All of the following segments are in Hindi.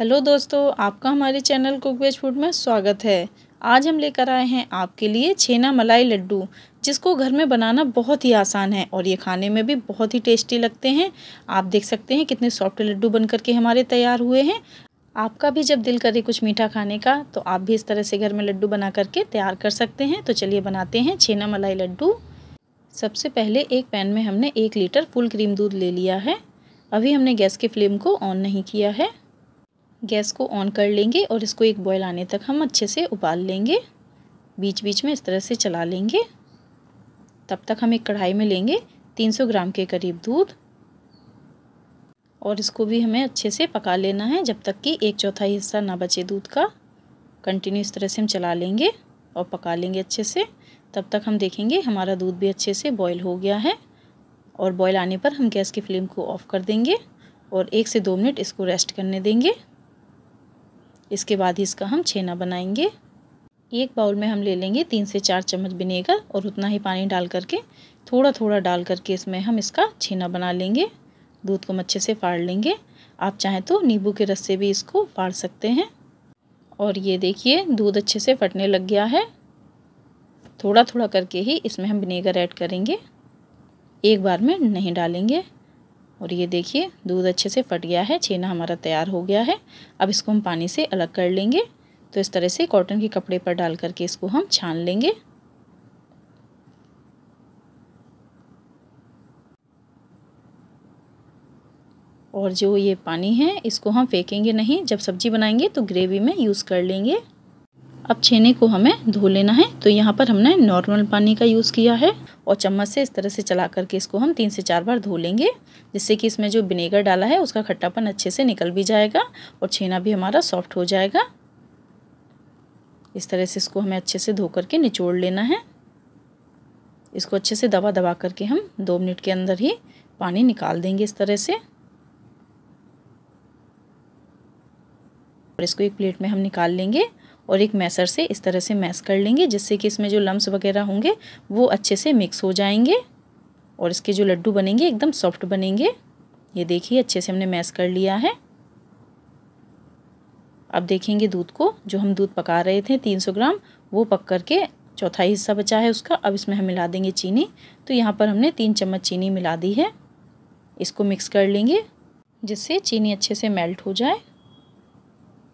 हेलो दोस्तों आपका हमारे चैनल कुक वेज फूड में स्वागत है आज हम लेकर आए हैं आपके लिए छेना मलाई लड्डू जिसको घर में बनाना बहुत ही आसान है और ये खाने में भी बहुत ही टेस्टी लगते हैं आप देख सकते हैं कितने सॉफ्ट लड्डू बन के हमारे तैयार हुए हैं आपका भी जब दिल करे कुछ मीठा खाने का तो आप भी इस तरह से घर में लड्डू बना करके तैयार कर सकते हैं तो चलिए बनाते हैं छेना मलाई लड्डू सबसे पहले एक पैन में हमने एक लीटर फुल क्रीम दूध ले लिया है अभी हमने गैस की फ्लेम को ऑन नहीं किया है गैस को ऑन कर लेंगे और इसको एक बॉयल आने तक हम अच्छे से उबाल लेंगे बीच बीच में इस तरह से चला लेंगे तब तक हम एक कढ़ाई में लेंगे 300 ग्राम के करीब दूध और इसको भी हमें अच्छे से पका लेना है जब तक कि एक चौथाई हिस्सा ना बचे दूध का कंटिन्यू इस तरह से हम चला लेंगे और पका लेंगे अच्छे से तब तक हम देखेंगे हमारा दूध भी अच्छे से बॉयल हो गया है और बॉयल आने पर हम गैस की फ्लेम को ऑफ़ कर देंगे और एक से दो मिनट इसको रेस्ट करने देंगे इसके बाद ही इसका हम छेना बनाएंगे एक बाउल में हम ले लेंगे तीन से चार चम्मच विनेगर और उतना ही पानी डाल करके थोड़ा थोड़ा डाल करके इसमें हम इसका छेना बना लेंगे दूध को अच्छे से फाड़ लेंगे आप चाहें तो नींबू के रस से भी इसको फाड़ सकते हैं और ये देखिए दूध अच्छे से फटने लग गया है थोड़ा थोड़ा करके ही इसमें हम विनेगर ऐड करेंगे एक बार में नहीं डालेंगे और ये देखिए दूध अच्छे से फट गया है छेना हमारा तैयार हो गया है अब इसको हम पानी से अलग कर लेंगे तो इस तरह से कॉटन के कपड़े पर डाल करके इसको हम छान लेंगे और जो ये पानी है इसको हम फेंकेंगे नहीं जब सब्जी बनाएंगे तो ग्रेवी में यूज़ कर लेंगे अब छेने को हमें धो लेना है तो यहाँ पर हमने नॉर्मल पानी का यूज़ किया है और चम्मच से इस तरह से चला करके इसको हम तीन से चार बार धो लेंगे जिससे कि इसमें जो विनेगर डाला है उसका खट्टापन अच्छे से निकल भी जाएगा और छेना भी हमारा सॉफ्ट हो जाएगा इस तरह से इसको हमें अच्छे से धो करके निचोड़ लेना है इसको अच्छे से दबा दबा करके हम दो मिनट के अंदर ही पानी निकाल देंगे इस तरह से और इसको एक प्लेट में हम निकाल लेंगे और एक मैसर से इस तरह से मैस कर लेंगे जिससे कि इसमें जो लम्स वगैरह होंगे वो अच्छे से मिक्स हो जाएंगे और इसके जो लड्डू बनेंगे एकदम सॉफ्ट बनेंगे ये देखिए अच्छे से हमने मैस कर लिया है अब देखेंगे दूध को जो हम दूध पका रहे थे तीन सौ ग्राम वो पक करके चौथा हिस्सा बचा है उसका अब इसमें हम मिला देंगे चीनी तो यहाँ पर हमने तीन चम्मच चीनी मिला दी है इसको मिक्स कर लेंगे जिससे चीनी अच्छे से मेल्ट हो जाए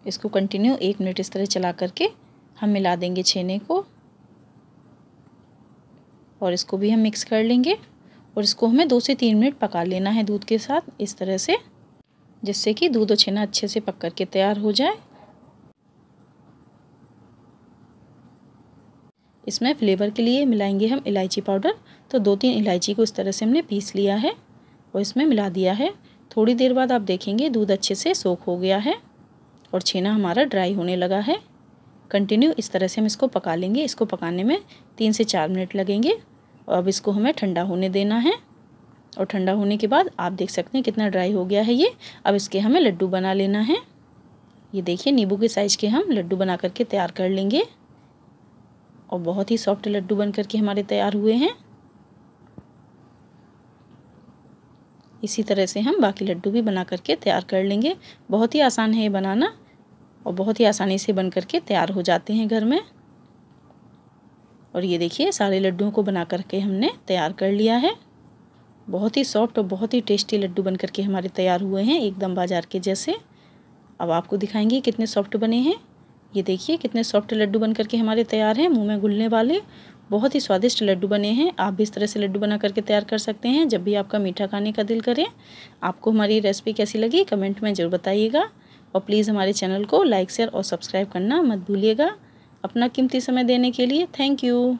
इसको कंटिन्यू एक मिनट इस तरह चला करके हम मिला देंगे छेने को और इसको भी हम मिक्स कर लेंगे और इसको हमें दो से तीन मिनट पका लेना है दूध के साथ इस तरह से जिससे कि दूध और छेना अच्छे से पक करके तैयार हो जाए इसमें फ्लेवर के लिए मिलाएंगे हम इलायची पाउडर तो दो तीन इलायची को इस तरह से हमने पीस लिया है और इसमें मिला दिया है थोड़ी देर बाद आप देखेंगे दूध अच्छे से सोख हो गया है और छेना हमारा ड्राई होने लगा है कंटिन्यू इस तरह से हम इसको पका लेंगे इसको पकाने में तीन से चार मिनट लगेंगे और अब इसको हमें ठंडा होने देना है और ठंडा होने के बाद आप देख सकते हैं कितना ड्राई हो गया है ये अब इसके हमें लड्डू बना लेना है ये देखिए नींबू के साइज़ के हम लड्डू बना करके तैयार कर लेंगे और बहुत ही सॉफ्ट लड्डू बन करके हमारे तैयार हुए हैं इसी तरह से हम बाकी लड्डू भी बना करके तैयार कर लेंगे बहुत ही आसान है ये बनाना और बहुत ही आसानी से बन करके तैयार हो जाते हैं घर में और ये देखिए सारे लड्डुओं को बना करके हमने तैयार कर लिया है बहुत ही सॉफ्ट और बहुत ही टेस्टी लड्डू बन करके हमारे तैयार हुए हैं एकदम बाज़ार के जैसे अब आपको दिखाएंगे कितने सॉफ्ट बने हैं ये देखिए कितने सॉफ्ट लड्डू बन करके हमारे तैयार हैं मुँह में घुलने वाले बहुत ही स्वादिष्ट लड्डू बने हैं आप भी इस तरह से लड्डू बना करके तैयार कर सकते हैं जब भी आपका मीठा खाने का दिल करें आपको हमारी रेसिपी कैसी लगी कमेंट में ज़रूर बताइएगा और प्लीज़ हमारे चैनल को लाइक शेयर और सब्सक्राइब करना मत भूलिएगा अपना कीमती समय देने के लिए थैंक यू